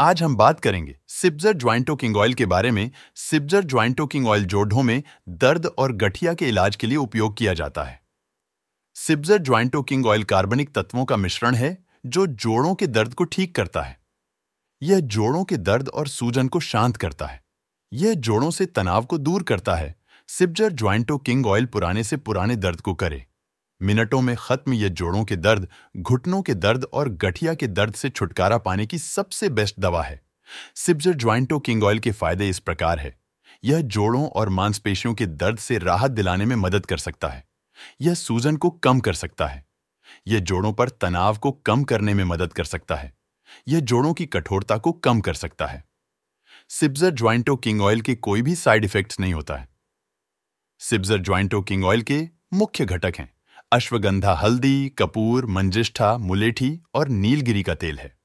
आज हम बात करेंगे सिब्जर ज्वाइंटो किंग ऑयल के बारे में सिब्जर ज्वाइंटो किंग ऑयल जोड़ों में दर्द और गठिया के इलाज के लिए उपयोग किया जाता है सिब्जर ज्वाइंटो किंग ऑयल कार्बनिक तत्वों का मिश्रण है जो जोड़ों के दर्द को ठीक करता है यह जोड़ों के दर्द और सूजन को शांत करता है यह जोड़ों से तनाव को दूर करता है सिब्जर ज्वाइंटो किंग ऑयल पुराने से पुराने दर्द को करे मिनटों में खत्म ये जोड़ों के दर्द घुटनों के दर्द और गठिया के दर्द से छुटकारा पाने की सबसे बेस्ट दवा है सिब्जर ज्वाइंटो किंग ऑयल के फायदे इस प्रकार है यह जोड़ों और मांसपेशियों के दर्द से राहत दिलाने में मदद कर सकता है यह सूजन को कम कर सकता है यह जोड़ों पर तनाव को कम करने में मदद कर सकता है यह जोड़ों की कठोरता को कम कर सकता है सिब्जर ज्वाइंटो किंग ऑयल के कोई भी साइड इफेक्ट नहीं होता है सिब्जर ज्वाइंटो किंग ऑयल के मुख्य घटक हैं अश्वगंधा हल्दी कपूर मंजिष्ठा मुलेठी और नीलगिरी का तेल है